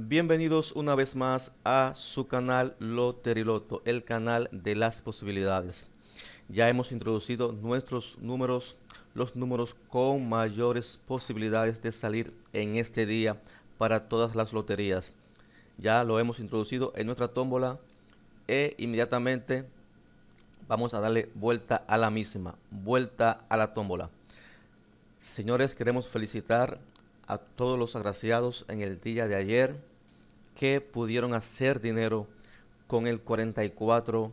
Bienvenidos una vez más a su canal Loteriloto, el canal de las posibilidades. Ya hemos introducido nuestros números, los números con mayores posibilidades de salir en este día para todas las loterías. Ya lo hemos introducido en nuestra tómbola e inmediatamente vamos a darle vuelta a la misma, vuelta a la tómbola. Señores, queremos felicitar a todos los agraciados en el día de ayer que pudieron hacer dinero con el 44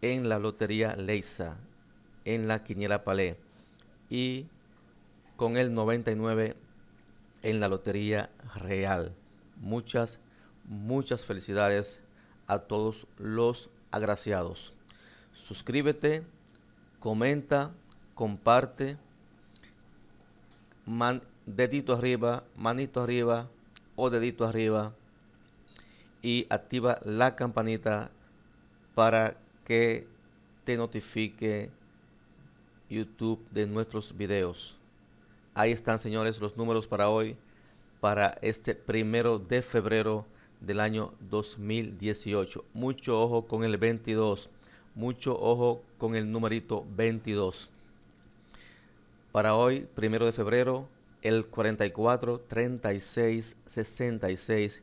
en la lotería Leisa, en la Quiniela Palé, y con el 99 en la lotería real. Muchas, muchas felicidades a todos los agraciados. Suscríbete, comenta, comparte, man, dedito arriba, manito arriba o dedito arriba y activa la campanita para que te notifique YouTube de nuestros videos. Ahí están, señores, los números para hoy, para este primero de febrero del año 2018. Mucho ojo con el 22. Mucho ojo con el numerito 22. Para hoy, primero de febrero, el 44 36 66